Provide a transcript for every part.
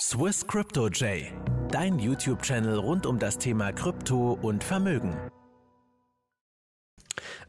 Swiss Crypto J, dein YouTube-Channel rund um das Thema Krypto und Vermögen.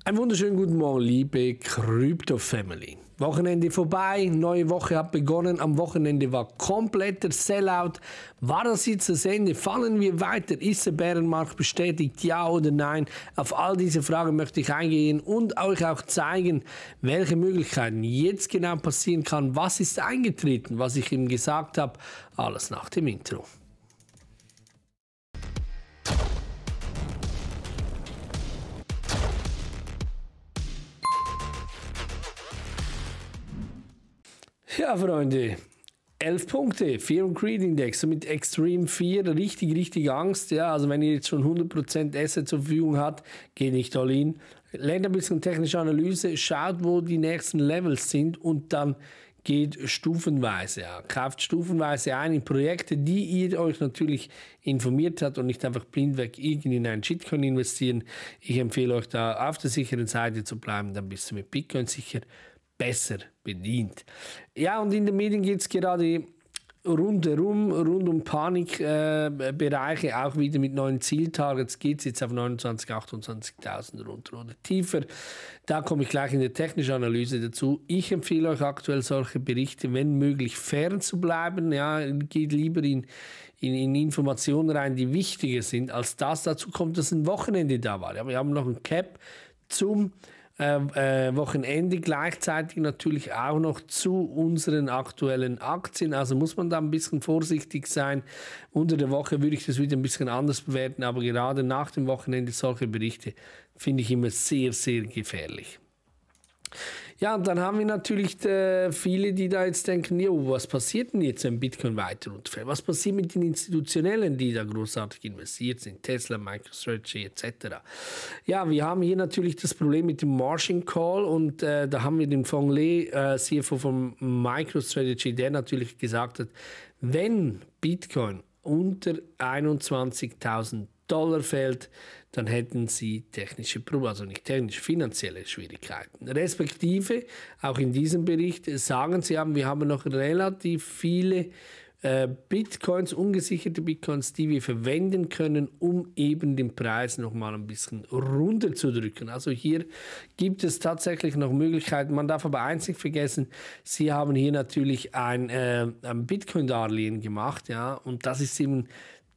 Einen wunderschönen guten Morgen, liebe Crypto Family. Wochenende vorbei, neue Woche hat begonnen. Am Wochenende war kompletter Sellout. War das jetzt das Ende? Fallen wir weiter? Ist der Bärenmarkt bestätigt? Ja oder nein? Auf all diese Fragen möchte ich eingehen und euch auch zeigen, welche Möglichkeiten jetzt genau passieren kann. Was ist eingetreten, was ich ihm gesagt habe? Alles nach dem Intro. Tja, Freunde, 11 Punkte, Fear und Greed Index, mit Extreme Fear, richtig, richtig Angst. Ja, also wenn ihr jetzt schon 100% Asset zur Verfügung habt, geht nicht all in. Lernt ein bisschen technische Analyse, schaut, wo die nächsten Levels sind und dann geht stufenweise an. Kauft stufenweise ein in Projekte, die ihr euch natürlich informiert habt und nicht einfach blindweg irgendwie in einen Shitcoin investieren. Ich empfehle euch da auf der sicheren Seite zu bleiben, dann bist du mit Bitcoin sicher besser bedient. Ja, und in den Medien geht es gerade rundherum, rund um Panikbereiche, äh, auch wieder mit neuen Zieltargets geht es jetzt auf 29.000, 28.000 runter oder tiefer. Da komme ich gleich in der technischen Analyse dazu. Ich empfehle euch aktuell solche Berichte, wenn möglich, fern zu bleiben. Ja, geht lieber in, in, in Informationen rein, die wichtiger sind, als das. Dazu kommt, dass ein Wochenende da war. Ja, wir haben noch ein Cap zum ähm, äh, Wochenende gleichzeitig natürlich auch noch zu unseren aktuellen Aktien. Also muss man da ein bisschen vorsichtig sein. Unter der Woche würde ich das wieder ein bisschen anders bewerten, aber gerade nach dem Wochenende solche Berichte finde ich immer sehr, sehr gefährlich. Ja, und dann haben wir natürlich äh, viele, die da jetzt denken, jo, was passiert denn jetzt, wenn Bitcoin weiter runterfällt? Was passiert mit den Institutionellen, die da großartig investiert sind? Tesla, MicroStrategy etc. Ja, wir haben hier natürlich das Problem mit dem Marching Call und äh, da haben wir den Fong Lee, äh, CFO von MicroStrategy, der natürlich gesagt hat, wenn Bitcoin unter 21.000 Dollar fehlt, dann hätten sie technische Probleme, also nicht technisch, finanzielle Schwierigkeiten. Respektive, auch in diesem Bericht sagen sie, haben, wir haben noch relativ viele äh, Bitcoins, ungesicherte Bitcoins, die wir verwenden können, um eben den Preis nochmal ein bisschen runter zu drücken. Also hier gibt es tatsächlich noch Möglichkeiten. Man darf aber einzig vergessen, Sie haben hier natürlich ein, äh, ein Bitcoin-Darlehen gemacht, ja, und das ist eben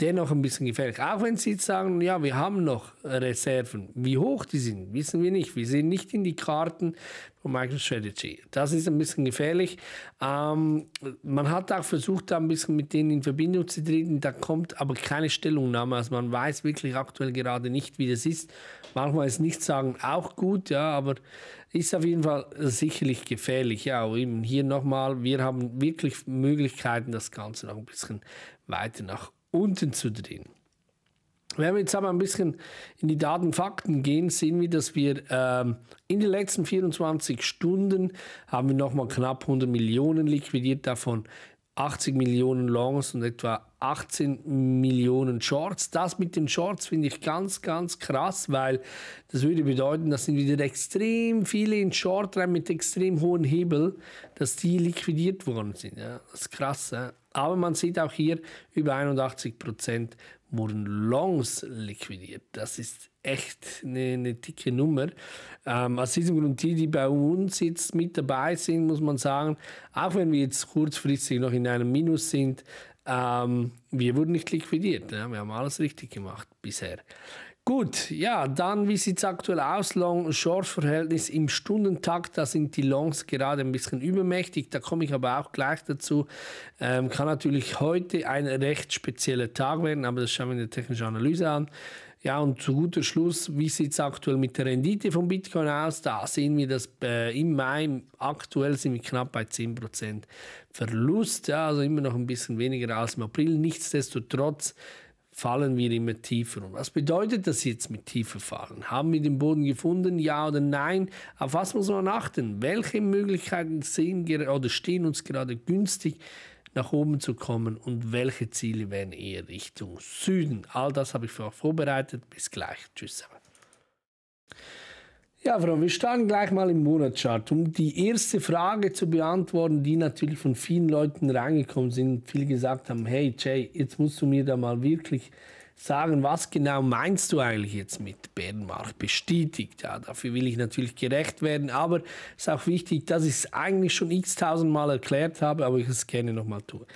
dennoch ein bisschen gefährlich. Auch wenn sie jetzt sagen, ja, wir haben noch Reserven. Wie hoch die sind, wissen wir nicht. Wir sehen nicht in die Karten von MicroStrategy. Das ist ein bisschen gefährlich. Ähm, man hat auch versucht, da ein bisschen mit denen in Verbindung zu treten. Da kommt aber keine Stellungnahme. Also man weiß wirklich aktuell gerade nicht, wie das ist. Manchmal ist nichts sagen auch gut, ja, aber ist auf jeden Fall sicherlich gefährlich. Ja, eben hier nochmal, wir haben wirklich Möglichkeiten, das Ganze noch ein bisschen weiter nach unten zu drehen. Wenn wir jetzt aber ein bisschen in die Daten Fakten gehen, sehen wir, dass wir ähm, in den letzten 24 Stunden haben wir nochmal knapp 100 Millionen liquidiert, davon 80 Millionen Longs und etwa 18 Millionen Shorts. Das mit den Shorts finde ich ganz, ganz krass, weil das würde bedeuten, dass sind wieder extrem viele in Short rein mit extrem hohen Hebel, dass die liquidiert worden sind. Ja, das ist krass. Ja? Aber man sieht auch hier, über 81 wurden Longs liquidiert. Das ist echt eine, eine dicke Nummer. Ähm, aus diesem Grund, die, die bei uns jetzt mit dabei sind, muss man sagen, auch wenn wir jetzt kurzfristig noch in einem Minus sind, ähm, wir wurden nicht liquidiert. Ja? Wir haben alles richtig gemacht bisher. Gut, ja, dann wie sieht es aktuell aus? Long-Short-Verhältnis im Stundentakt, da sind die Longs gerade ein bisschen übermächtig, da komme ich aber auch gleich dazu. Ähm, kann natürlich heute ein recht spezieller Tag werden, aber das schauen wir in der technischen Analyse an. Ja, und zu guter Schluss, wie sieht es aktuell mit der Rendite von Bitcoin aus? Da sehen wir, dass äh, im Mai aktuell sind wir knapp bei 10% Verlust, ja, also immer noch ein bisschen weniger als im April. Nichtsdestotrotz fallen wir immer tiefer. Und was bedeutet das jetzt mit tiefer fallen? Haben wir den Boden gefunden, ja oder nein? Auf was muss man achten? Welche Möglichkeiten sehen oder stehen uns gerade günstig, nach oben zu kommen und welche Ziele wären eher Richtung Süden? All das habe ich für euch vorbereitet. Bis gleich. Tschüss ja, Frau, wir starten gleich mal im Monatschart. Um die erste Frage zu beantworten, die natürlich von vielen Leuten reingekommen sind, viele gesagt haben, hey Jay, jetzt musst du mir da mal wirklich sagen, was genau meinst du eigentlich jetzt mit Bärenmarkt bestätigt? Ja, dafür will ich natürlich gerecht werden, aber es ist auch wichtig, dass ich es eigentlich schon x-tausend Mal erklärt habe, aber ich es gerne nochmal tue.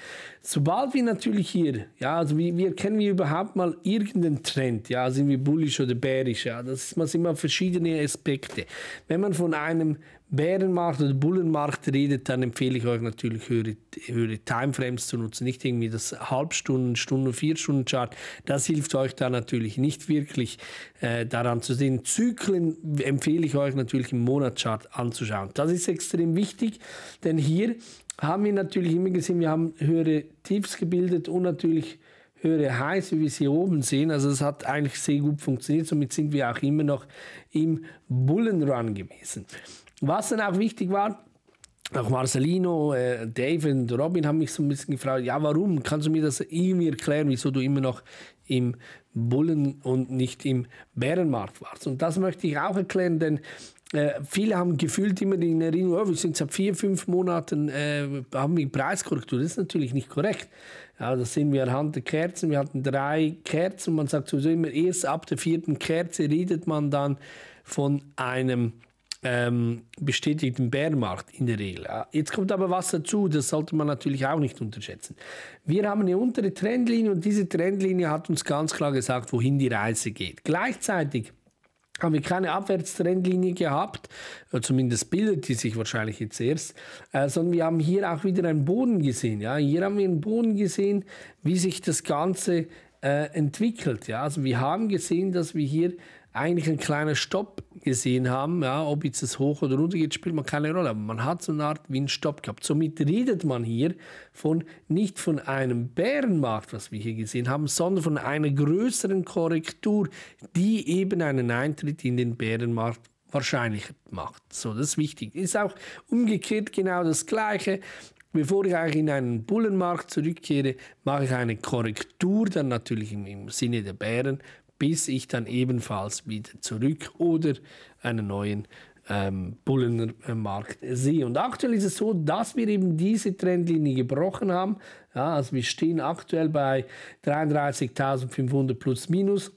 Sobald wir natürlich hier, ja, also wie, wie erkennen wir überhaupt mal irgendeinen Trend, ja, sind wir bullisch oder bärisch, ja, das ist, sind immer verschiedene Aspekte. Wenn man von einem Bärenmarkt oder Bullenmarkt redet, dann empfehle ich euch natürlich höhere, höhere Timeframes zu nutzen, nicht irgendwie das Halbstunden, Stunden, vierstunden Chart. Das hilft euch da natürlich nicht wirklich äh, daran zu sehen. Zyklen empfehle ich euch natürlich im Monatschart anzuschauen. Das ist extrem wichtig, denn hier haben wir natürlich immer gesehen, wir haben höhere Tiefs gebildet und natürlich höhere Highs, wie wir sie oben sehen. Also es hat eigentlich sehr gut funktioniert. Somit sind wir auch immer noch im Bullenrun gewesen. Was dann auch wichtig war, auch Marcelino, äh, Dave und Robin haben mich so ein bisschen gefragt, ja warum, kannst du mir das irgendwie erklären, wieso du immer noch im Bullen- und nicht im Bärenmarkt warst? Und das möchte ich auch erklären, denn äh, viele haben gefühlt immer in Erinnerung, oh, wir sind seit vier, fünf Monaten, äh, haben wir Preiskorrektur. Das ist natürlich nicht korrekt. Ja, das sehen wir anhand der Kerzen. Wir hatten drei Kerzen. Man sagt sowieso immer, erst ab der vierten Kerze redet man dann von einem ähm, bestätigten Bärenmarkt in der Regel. Jetzt kommt aber was dazu, das sollte man natürlich auch nicht unterschätzen. Wir haben eine untere Trendlinie und diese Trendlinie hat uns ganz klar gesagt, wohin die Reise geht. Gleichzeitig haben wir keine Abwärtstrendlinie gehabt, äh, zumindest bildet die sich wahrscheinlich jetzt erst, äh, sondern wir haben hier auch wieder einen Boden gesehen. Ja? Hier haben wir einen Boden gesehen, wie sich das Ganze äh, entwickelt. Ja? Also wir haben gesehen, dass wir hier eigentlich einen kleinen Stopp gesehen haben. Ja, ob jetzt es hoch oder runter geht, spielt man keine Rolle. Aber man hat so eine Art wie einen Stopp gehabt. Somit redet man hier von nicht von einem Bärenmarkt, was wir hier gesehen haben, sondern von einer größeren Korrektur, die eben einen Eintritt in den Bärenmarkt wahrscheinlich macht. So, das ist wichtig. Ist auch umgekehrt genau das Gleiche. Bevor ich eigentlich in einen Bullenmarkt zurückkehre, mache ich eine Korrektur, dann natürlich im, im Sinne der Bären, bis ich dann ebenfalls wieder zurück oder einen neuen ähm, Bullenmarkt äh, sehe. Und aktuell ist es so, dass wir eben diese Trendlinie gebrochen haben. Ja, also wir stehen aktuell bei 33.500 plus minus.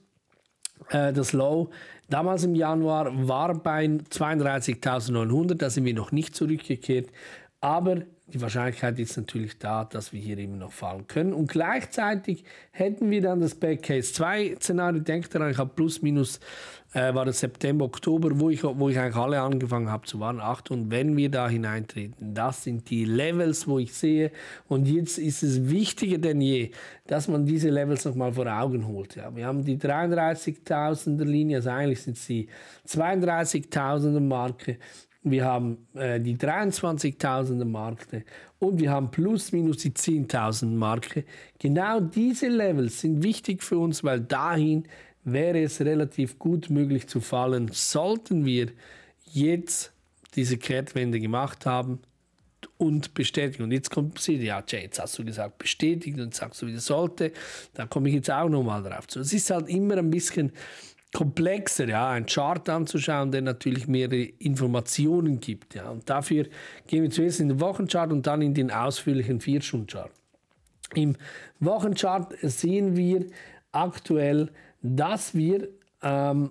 Äh, das Low damals im Januar war bei 32.900, da sind wir noch nicht zurückgekehrt. Aber die Wahrscheinlichkeit ist natürlich da, dass wir hier immer noch fallen können. Und gleichzeitig hätten wir dann das Bad Case. Zwei Szenarien denkt daran, ich habe plus minus, äh, war das September, Oktober, wo ich, wo ich eigentlich alle angefangen habe zu warnen. Achtung, und wenn wir da hineintreten, das sind die Levels, wo ich sehe. Und jetzt ist es wichtiger denn je, dass man diese Levels nochmal vor Augen holt. Ja, wir haben die 33.000er Linie, also eigentlich sind es die 32.000er Marke wir haben äh, die 23.000er Marke und wir haben plus minus die 10.000 Marke. Genau diese Levels sind wichtig für uns, weil dahin wäre es relativ gut möglich zu fallen, sollten wir jetzt diese Kehrtwende gemacht haben und bestätigen. Und jetzt kommt sie, ja, Jay, jetzt hast du gesagt, bestätigt und sagst du wie wieder sollte. Da komme ich jetzt auch nochmal drauf zu. Es ist halt immer ein bisschen komplexer, ja, ein Chart anzuschauen, der natürlich mehrere Informationen gibt. Ja. Und dafür gehen wir zuerst in den Wochenchart und dann in den ausführlichen Vierstunden-Chart. Im Wochenchart sehen wir aktuell, dass wir ähm,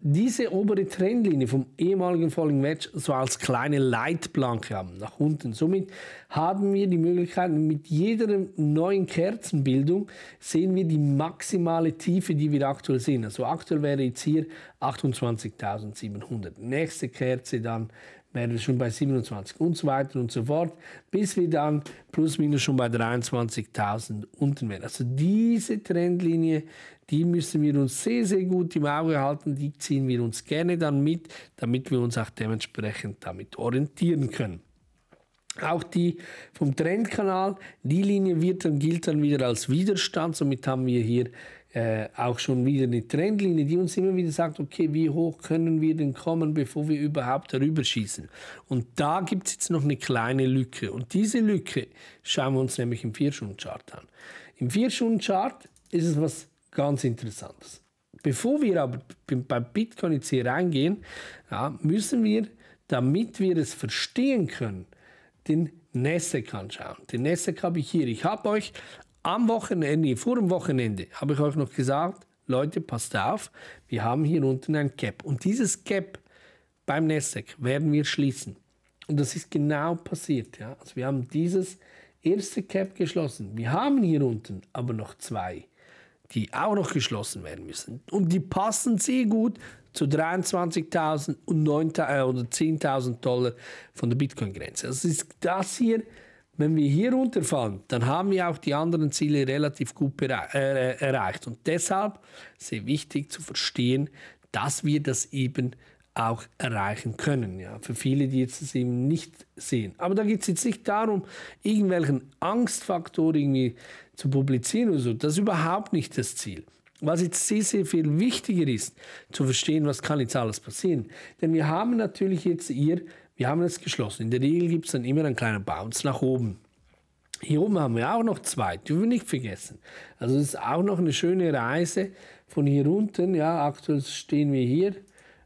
diese obere Trennlinie vom ehemaligen Falling Match so als kleine Leitplanke haben, nach unten. Somit haben wir die Möglichkeit, mit jeder neuen Kerzenbildung sehen wir die maximale Tiefe, die wir aktuell sehen. Also aktuell wäre jetzt hier 28.700. Nächste Kerze dann wäre das schon bei 27 und so weiter und so fort, bis wir dann plus minus schon bei 23.000 unten wären. Also diese Trendlinie, die müssen wir uns sehr, sehr gut im Auge halten, die ziehen wir uns gerne dann mit, damit wir uns auch dementsprechend damit orientieren können. Auch die vom Trendkanal, die Linie wird dann, gilt dann wieder als Widerstand, somit haben wir hier äh, auch schon wieder eine Trendlinie, die uns immer wieder sagt, okay, wie hoch können wir denn kommen, bevor wir überhaupt darüber schießen. Und da gibt es jetzt noch eine kleine Lücke. Und diese Lücke schauen wir uns nämlich im stunden chart an. Im stunden chart ist es was ganz Interessantes. Bevor wir aber bei Bitcoin jetzt hier reingehen, ja, müssen wir, damit wir es verstehen können, den Nasdaq anschauen. Den Nasdaq habe ich hier. Ich habe euch am Wochenende, vor dem Wochenende, habe ich euch noch gesagt, Leute, passt auf, wir haben hier unten ein Cap. Und dieses Cap beim Nasdaq werden wir schließen. Und das ist genau passiert. Ja? Also wir haben dieses erste Cap geschlossen. Wir haben hier unten aber noch zwei, die auch noch geschlossen werden müssen. Und die passen sehr gut zu 23.000 und 10.000 äh, Dollar von der Bitcoin-Grenze. Das also ist das hier wenn wir hier runterfallen, dann haben wir auch die anderen Ziele relativ gut äh, erreicht. Und deshalb sehr wichtig zu verstehen, dass wir das eben auch erreichen können. Ja, für viele, die jetzt das eben nicht sehen. Aber da geht es jetzt nicht darum, irgendwelchen Angstfaktor irgendwie zu publizieren oder so. Das ist überhaupt nicht das Ziel. Was jetzt sehr, sehr viel wichtiger ist, zu verstehen, was kann jetzt alles passieren. Denn wir haben natürlich jetzt hier wir haben es geschlossen. In der Regel gibt es dann immer einen kleinen Bounce nach oben. Hier oben haben wir auch noch zwei, dürfen wir nicht vergessen. Also es ist auch noch eine schöne Reise von hier unten, ja, aktuell stehen wir hier,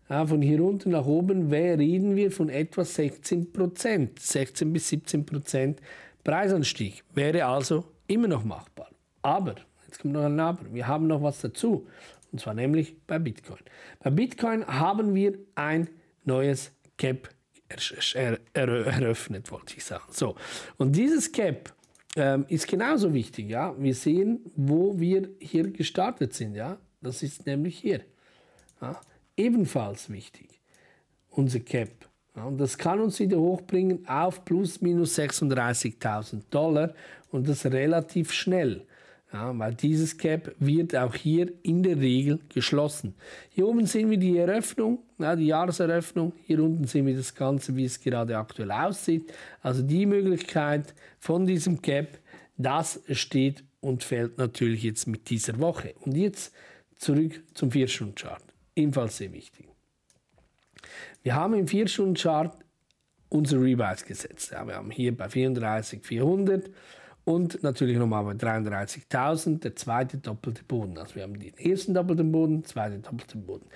ja, von hier unten nach oben, reden wir von etwa 16 Prozent, 16 bis 17 Prozent Preisanstieg. Wäre also immer noch machbar. Aber, jetzt kommt noch ein Aber, wir haben noch was dazu, und zwar nämlich bei Bitcoin. Bei Bitcoin haben wir ein neues Cap er, er, eröffnet, wollte ich sagen. So, und dieses Cap ähm, ist genauso wichtig, ja. Wir sehen, wo wir hier gestartet sind, ja. Das ist nämlich hier. Ja? Ebenfalls wichtig, unser Cap. Ja? Und das kann uns wieder hochbringen auf plus minus 36.000 Dollar und das relativ schnell. Ja, weil dieses Cap wird auch hier in der Regel geschlossen. Hier oben sehen wir die Eröffnung, ja, die Jahreseröffnung. Hier unten sehen wir das Ganze, wie es gerade aktuell aussieht. Also die Möglichkeit von diesem Cap, das steht und fällt natürlich jetzt mit dieser Woche. Und jetzt zurück zum 4-Stunden-Chart. Ebenfalls sehr wichtig. Wir haben im 4-Stunden-Chart unsere Rebounds gesetzt. Ja, wir haben hier bei 34,400 400 und natürlich nochmal bei 33.000 der zweite doppelte Boden. Also wir haben den ersten doppelten Boden, zweiten doppelten Boden.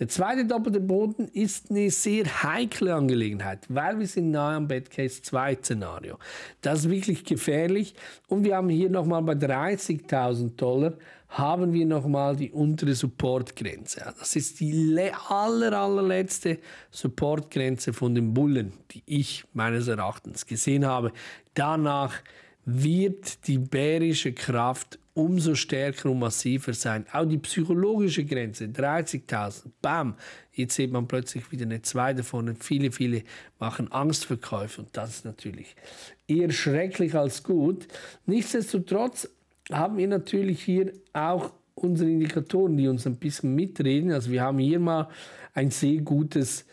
Der zweite doppelte Boden ist eine sehr heikle Angelegenheit, weil wir sind nahe am Bad Case 2 Szenario. Das ist wirklich gefährlich. Und wir haben hier nochmal bei 30.000 Dollar haben wir nochmal die untere Supportgrenze. Das ist die aller, allerletzte Supportgrenze von den Bullen, die ich meines Erachtens gesehen habe. Danach wird die bärische Kraft umso stärker und massiver sein. Auch die psychologische Grenze, 30.000, bam, jetzt sieht man plötzlich wieder eine zwei davon. Und viele, viele machen Angstverkäufe und das ist natürlich eher schrecklich als gut. Nichtsdestotrotz haben wir natürlich hier auch unsere Indikatoren, die uns ein bisschen mitreden. Also wir haben hier mal ein sehr gutes äh,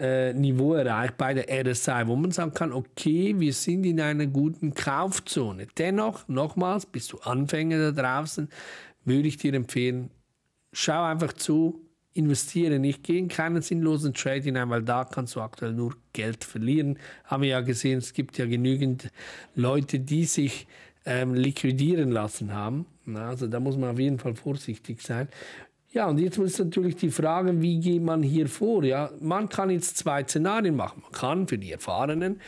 äh, Niveau erreicht bei der RSI, wo man sagen kann, okay, wir sind in einer guten Kaufzone. Dennoch, nochmals, bist du Anfänger da draußen, würde ich dir empfehlen, schau einfach zu, investiere nicht, geh in keinen sinnlosen Trade hinein, weil da kannst du aktuell nur Geld verlieren. Haben wir ja gesehen, es gibt ja genügend Leute, die sich ähm, liquidieren lassen haben. Also da muss man auf jeden Fall vorsichtig sein. Ja, und jetzt ist natürlich die Frage, wie geht man hier vor? Ja, man kann jetzt zwei Szenarien machen. Man kann für die Erfahrenen,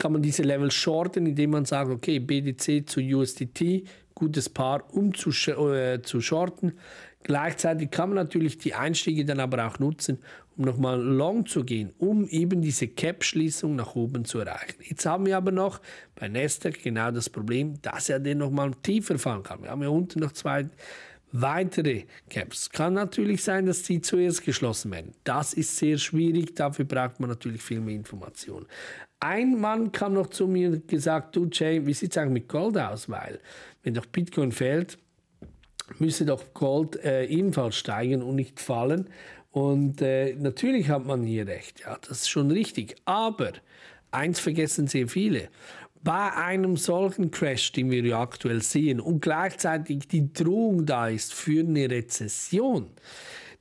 kann man diese Level shorten, indem man sagt, okay, BDC zu USDT, gutes Paar, um zu, äh, zu shorten. Gleichzeitig kann man natürlich die Einstiege dann aber auch nutzen, um nochmal long zu gehen, um eben diese Cap-Schließung nach oben zu erreichen. Jetzt haben wir aber noch bei Nasdaq genau das Problem, dass er den nochmal tiefer fahren kann. Wir haben ja unten noch zwei weitere Caps. Kann natürlich sein, dass die zuerst geschlossen werden. Das ist sehr schwierig, dafür braucht man natürlich viel mehr Informationen. Ein Mann kam noch zu mir und gesagt, du Jay, wie sieht es eigentlich mit Gold aus? Weil wenn doch Bitcoin fällt, müsste doch Gold äh, ebenfalls steigen und nicht fallen. Und äh, natürlich hat man hier recht, ja, das ist schon richtig. Aber eins vergessen sehr viele bei einem solchen Crash, den wir ja aktuell sehen, und gleichzeitig die Drohung da ist für eine Rezession,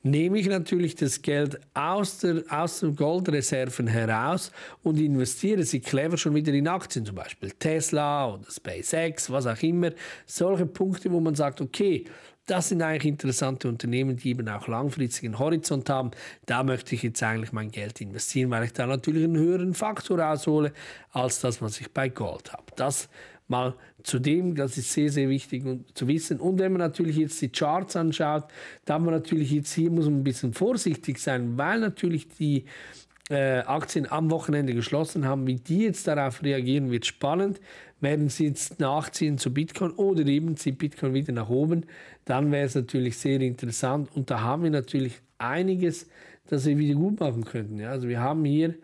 nehme ich natürlich das Geld aus, der, aus den Goldreserven heraus und investiere sie clever schon wieder in Aktien, zum Beispiel Tesla oder SpaceX, was auch immer. Solche Punkte, wo man sagt, okay, das sind eigentlich interessante Unternehmen, die eben auch langfristigen Horizont haben. Da möchte ich jetzt eigentlich mein Geld investieren, weil ich da natürlich einen höheren Faktor raushole, als das, was ich bei Gold habe. Das mal zu dem, das ist sehr, sehr wichtig zu wissen. Und wenn man natürlich jetzt die Charts anschaut, da haben wir natürlich jetzt hier muss man ein bisschen vorsichtig sein, weil natürlich die äh, Aktien am Wochenende geschlossen haben. Wie die jetzt darauf reagieren, wird spannend. Werden sie jetzt nachziehen zu Bitcoin oder eben zieht Bitcoin wieder nach oben, dann wäre es natürlich sehr interessant. Und da haben wir natürlich einiges, das wir wieder gut machen könnten. Ja, also wir haben hier,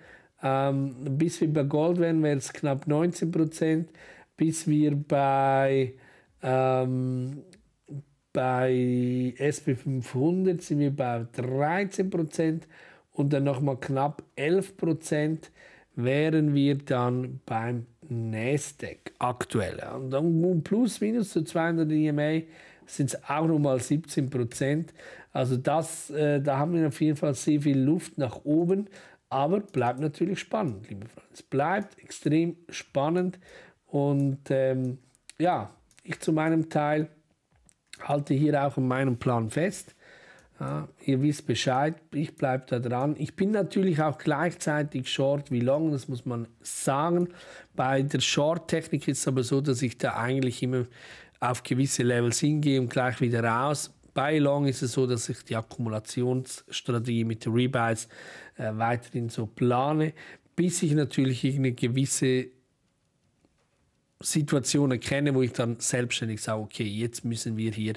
ähm, bis wir bei Gold wären, wäre es knapp 19 Prozent. Bis wir bei, ähm, bei SP500 sind wir bei 13 Prozent und dann nochmal knapp 11 Prozent wären wir dann beim Nasdaq aktuell. Und dann plus minus zu 200 EMA sind es auch nochmal 17 Prozent. Also das, äh, da haben wir auf jeden Fall sehr viel Luft nach oben. Aber bleibt natürlich spannend, liebe Freunde. Es bleibt extrem spannend. Und ähm, ja, ich zu meinem Teil halte hier auch an meinem Plan fest. Ja, ihr wisst Bescheid, ich bleibe da dran. Ich bin natürlich auch gleichzeitig Short wie Long, das muss man sagen. Bei der Short-Technik ist es aber so, dass ich da eigentlich immer auf gewisse Levels hingehe und gleich wieder raus. Bei Long ist es so, dass ich die Akkumulationsstrategie mit Rebuys äh, weiterhin so plane, bis ich natürlich eine gewisse Situation erkenne, wo ich dann selbstständig sage, okay, jetzt müssen wir hier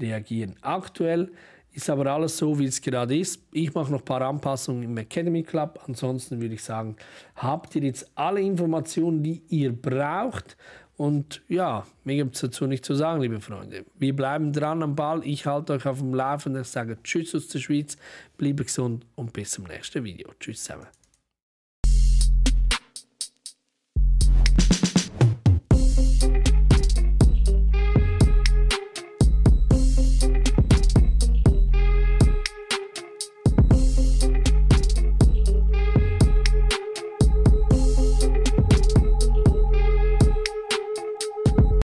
reagieren. Aktuell ist aber alles so, wie es gerade ist. Ich mache noch ein paar Anpassungen im Academy Club. Ansonsten würde ich sagen, habt ihr jetzt alle Informationen, die ihr braucht. Und ja, mir gibt es dazu nichts zu sagen, liebe Freunde. Wir bleiben dran am Ball. Ich halte euch auf dem Laufenden. Ich sage Tschüss aus der Schweiz. Bleibe gesund und bis zum nächsten Video. Tschüss zusammen.